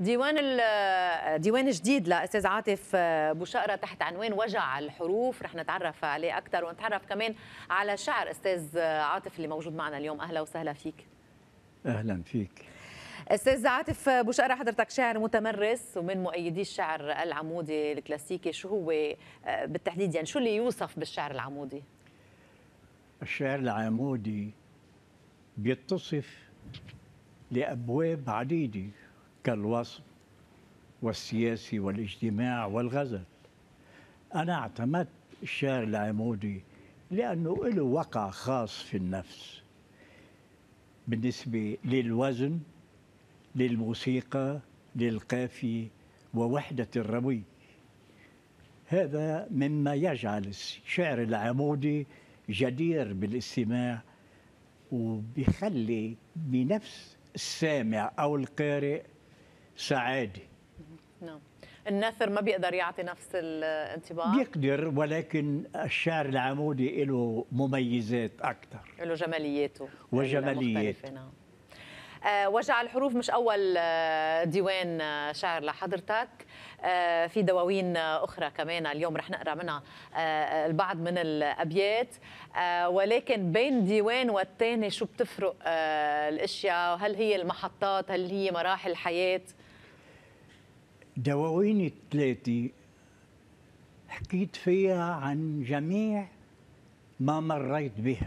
ديوان ديوان جديد لاستاذ عاطف بوشقره تحت عنوان وجع الحروف رح نتعرف عليه اكثر ونتعرف كمان على شعر استاذ عاطف اللي موجود معنا اليوم اهلا وسهلا فيك اهلا فيك استاذ عاطف بوشقره حضرتك شاعر متمرس ومن مؤيدي الشعر العمودي الكلاسيكي شو هو آه، بالتحديد يعني شو اللي يوصف بالشعر العمودي الشعر العمودي بيتصف لأبواب عديدة كالوصف والسياسي والاجتماع والغزل أنا اعتمدت الشعر العمودي لأنه له وقع خاص في النفس بالنسبة للوزن للموسيقى للقافية ووحدة الروي هذا مما يجعل الشعر العمودي جدير بالاستماع وبيخلي بنفس السامع او القارئ سعاده نعم الناثر ما بيقدر يعطي نفس الانطباع بيقدر ولكن الشعر العمودي له مميزات اكثر له جمالياته يعني وجمالياته نعم آه، وجع الحروف مش اول آه، ديوان آه، شعر لحضرتك آه، في دواوين اخرى كمان اليوم رح نقرا منها آه، آه، البعض من الابيات ولكن بين ديوان والثاني شو بتفرق الاشياء هل هي المحطات هل هي مراحل حياه دواوين الثلاثه حكيت فيها عن جميع ما مريت به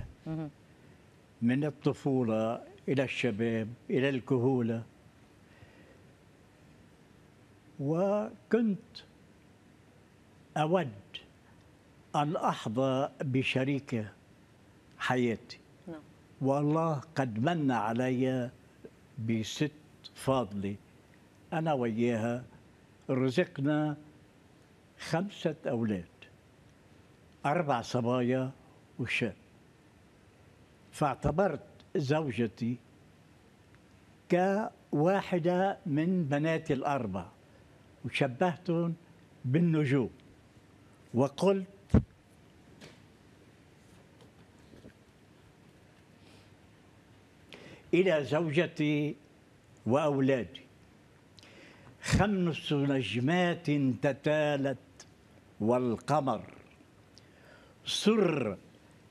من الطفوله الى الشباب الى الكهوله وكنت أود أن أحظى بشريكة حياتي نعم. والله قد من علي بست فاضلة أنا وياها رزقنا خمسة أولاد أربع صبايا وشاب فاعتبرت زوجتي كواحدة من بناتي الأربع وشبهتهم بالنجوم وقلت إلى زوجتي وأولادي خمس نجمات تتالت والقمر سر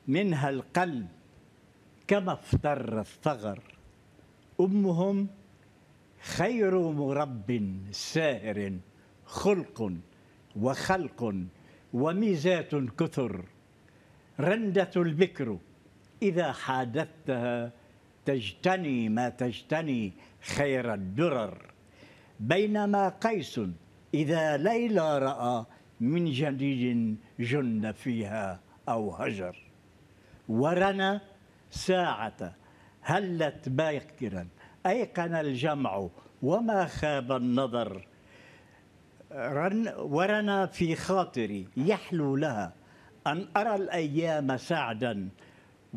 منها القلب كما افتر الثغر أمهم خير مرب سائر خلق وخلق وميزات كثر رندة البكر إذا حادثتها تجتني ما تجتني خير الدرر بينما قيس إذا ليلى رأى من جديد جن فيها أو هجر ورنا ساعة هلت باكرا أيقن الجمع وما خاب النظر رن ورنا في خاطري يحلو لها أن أرى الأيام سعدا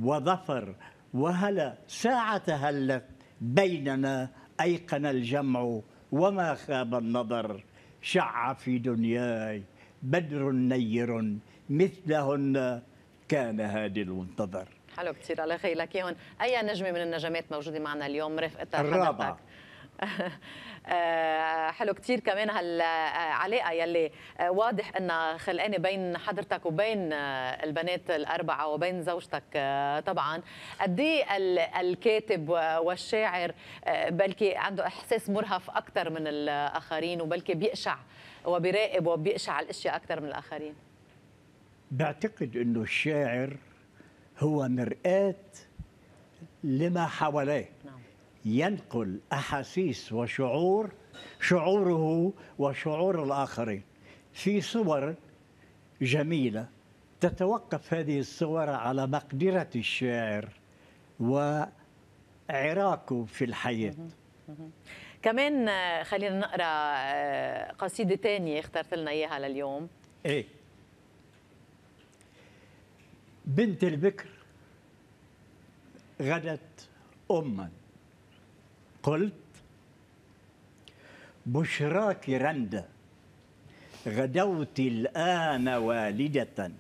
وظفر وهلا ساعة هلت بيننا أيقن الجمع وما خاب النظر شع في دنياي بدر نير مثلهن كان هادي المنتظر حلو كثير الله يخلي لك اي نجمه من النجمات موجوده معنا اليوم رفقتها الرابعه حلو كثير كمان هالعلاقه يلي واضح انها خلقانه بين حضرتك وبين البنات الاربعه وبين زوجتك طبعا قد الكاتب والشاعر بلكي عنده احساس مرهف اكثر من الاخرين وبلكي بيقشع وبيراقب وبيقشع الاشياء اكثر من الاخرين بعتقد انه الشاعر هو مرآة لما حواليه ينقل أحاسيس وشعور شعوره وشعور الآخرين في صور جميلة تتوقف هذه الصور على مقدرة الشاعر وعراقه في الحياة كمان خلينا نقرا قصيدة تانية اخترت لنا إياها لليوم ايه بنت البكر غدت أما قلت بشراك رندة غدوت الآن والدة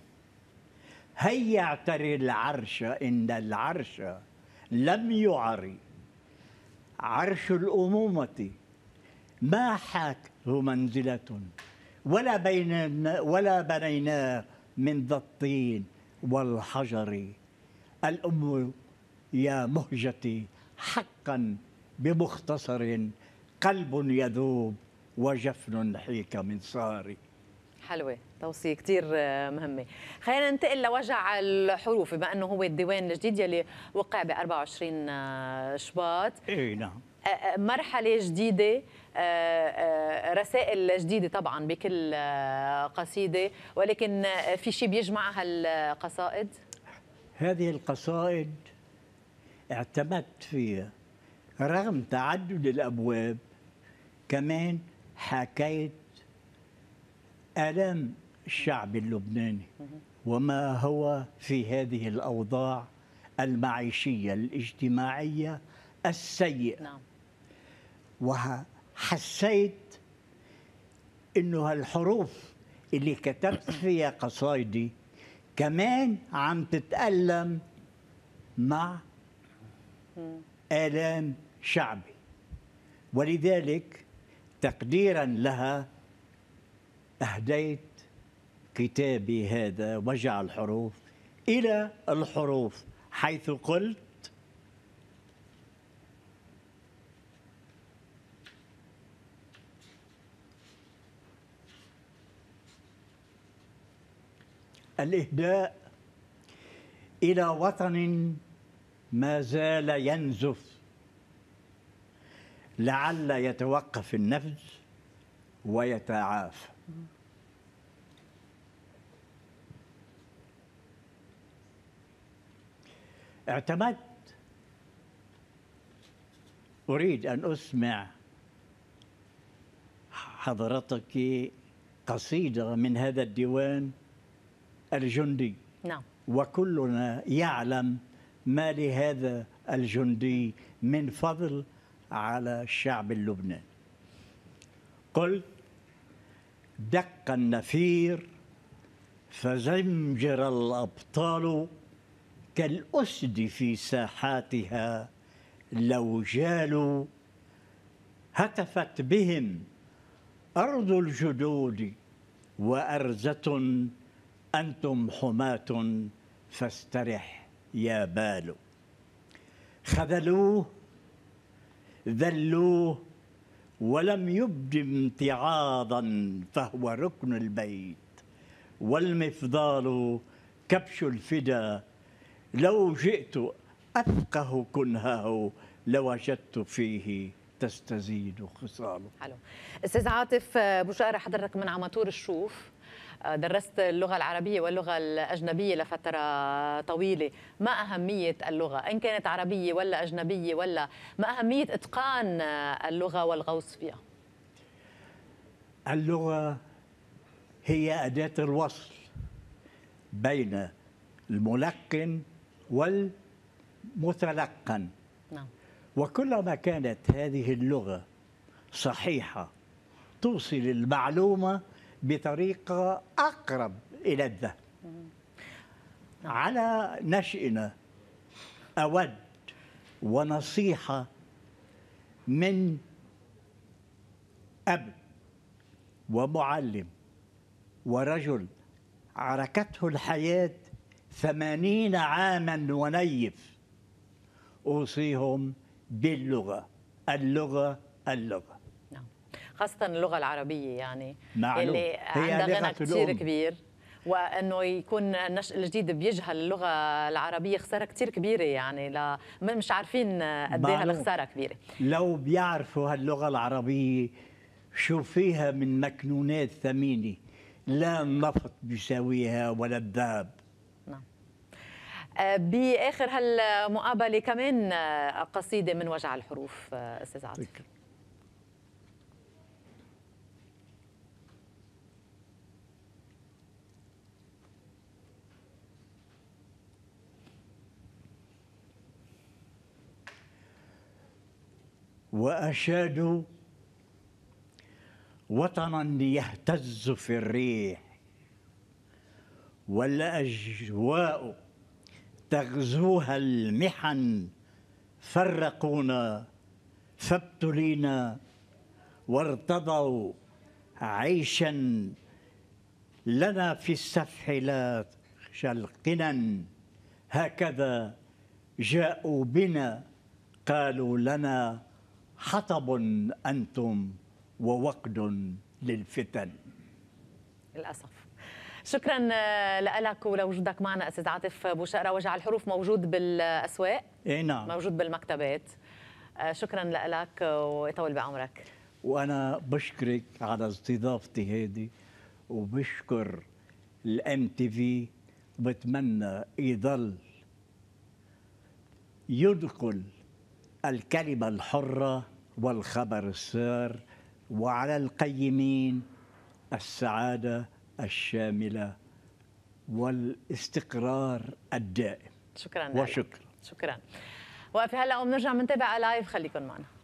هيا اعتري العرش إن العرش لم يعري عرش الأمومة ما حاكه منزلة ولا بين ولا بنيناه من ذا الطين والحجر الأم يا مهجتي حقا بمختصر قلب يذوب وجفن حيك من صاري حلوة توصية كتير آه، مهمة خلينا ننتقل لوجع الحروف بما أنه هو الديوان الجديد يلي وقع ب 24 آه، شباط إيه نعم آه، مرحلة جديدة آه، آه، رسائل جديده طبعا بكل آه، قصيده ولكن في شيء بيجمع هالقصائد هذه القصائد اعتمدت فيها رغم تعدد الابواب كمان حكيت الام الشعب اللبناني وما هو في هذه الاوضاع المعيشيه الاجتماعيه السيئه نعم. حسيت انه هالحروف اللي كتبت فيها قصايدي كمان عم تتألم مع آلام شعبي ولذلك تقديرا لها أهديت كتابي هذا وجع الحروف إلى الحروف حيث قلت الإهداء إلى وطن ما زال ينزف لعل يتوقف النفس ويتعافى اعتمدت أريد أن أسمع حضرتك قصيدة من هذا الديوان الجندي نعم وكلنا يعلم ما لهذا الجندي من فضل على الشعب اللبناني قل دق النفير فزمجر الأبطال كالأسد في ساحاتها لو جالوا هتفت بهم أرض الجدود وأرزة أنتم حماة فاسترح يا بالو خذلوه ذلوه ولم يبد امتعاضا فهو ركن البيت والمفضال كبش الفدا لو جئت أفقه كنهه لوجدت فيه تستزيد خصاله حلو استاذ عاطف بشاره آه، حضرتك من عماتور الشوف درست اللغة العربية واللغة الأجنبية لفترة طويلة ما أهمية اللغة إن كانت عربية ولا أجنبية ولا ما أهمية إتقان اللغة والغوص فيها اللغة هي أداة الوصل بين الملقن والمتلقن نعم. وكلما كانت هذه اللغة صحيحة توصل المعلومة بطريقة أقرب إلى الذهب على نشئنا أود ونصيحة من أب ومعلم ورجل عركته الحياة ثمانين عاما ونيف أوصيهم باللغة اللغة اللغة خاصه اللغه العربيه يعني معلوم. اللي عندها غنى كثير كبير وانه يكون النشء الجديد بيجهل اللغه العربيه خساره كثير كبيره يعني لا مش عارفين قد ايه هالخساره كبيره لو بيعرفوا هاللغه العربيه شو فيها من مكنونات ثمينه لا النفط بيساويها ولا الذهب نعم آه، باخر هالمقابله كمان آه، قصيده من وجع الحروف آه، استاذ عاطف وأشادوا وطنا يهتز في الريح والأجواء تغزوها المحن فرقونا فابتلينا وارتضوا عيشا لنا في السفح لا شلقنا هكذا جاءوا بنا قالوا لنا حطب أنتم ووقد للفتن للأسف شكرا آه، لك ولوجودك معنا استاذ عاطف بوشقره وجع الحروف موجود بالاسواق اي نعم موجود بالمكتبات آه، شكرا لك ويطول بعمرك وانا بشكرك على استضافتي هذه وبشكر الام تي في بتمنى يضل يدخل الكلمة الحرة والخبر السار وعلى القيمين السعادة الشاملة والاستقرار الدائم شكرا وشكرا شكرا وفي هلا وبنرجع بنتابع لايف خليكم معنا